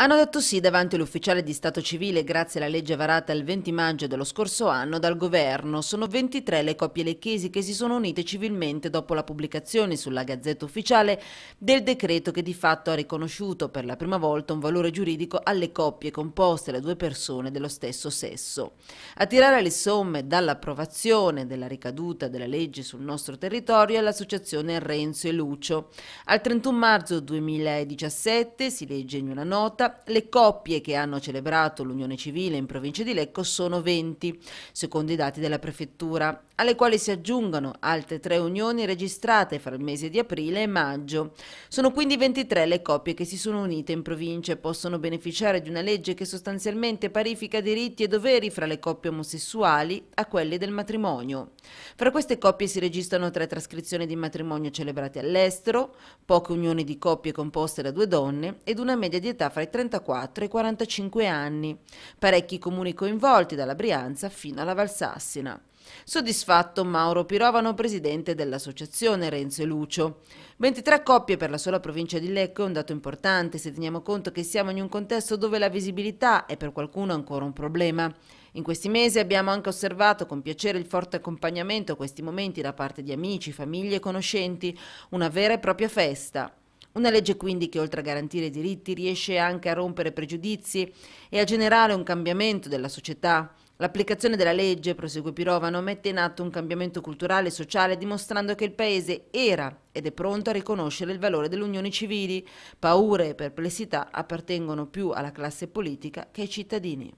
Hanno detto sì davanti all'ufficiale di Stato civile grazie alla legge varata il 20 maggio dello scorso anno dal governo. Sono 23 le coppie lecchesi che si sono unite civilmente dopo la pubblicazione sulla Gazzetta Ufficiale del decreto che di fatto ha riconosciuto per la prima volta un valore giuridico alle coppie composte da due persone dello stesso sesso. A tirare le somme dall'approvazione della ricaduta della legge sul nostro territorio è l'associazione Renzo e Lucio. Al 31 marzo 2017 si legge in una nota le coppie che hanno celebrato l'unione civile in provincia di Lecco sono 20, secondo i dati della prefettura, alle quali si aggiungono altre tre unioni registrate fra il mese di aprile e maggio. Sono quindi 23 le coppie che si sono unite in provincia e possono beneficiare di una legge che sostanzialmente parifica diritti e doveri fra le coppie omosessuali a quelli del matrimonio. Fra queste coppie si registrano tre trascrizioni di matrimonio celebrate all'estero, poche unioni di coppie composte da due donne ed una media di età fra i 30 34 e 45 anni, parecchi comuni coinvolti dalla Brianza fino alla Valsassina. Soddisfatto Mauro Pirovano, presidente dell'associazione Renzo e Lucio. 23 coppie per la sola provincia di Lecco è un dato importante se teniamo conto che siamo in un contesto dove la visibilità è per qualcuno ancora un problema. In questi mesi abbiamo anche osservato con piacere il forte accompagnamento a questi momenti da parte di amici, famiglie e conoscenti, una vera e propria festa. Una legge quindi che oltre a garantire i diritti riesce anche a rompere pregiudizi e a generare un cambiamento della società. L'applicazione della legge, prosegue Pirovano, mette in atto un cambiamento culturale e sociale dimostrando che il Paese era ed è pronto a riconoscere il valore delle unioni civili. Paure e perplessità appartengono più alla classe politica che ai cittadini.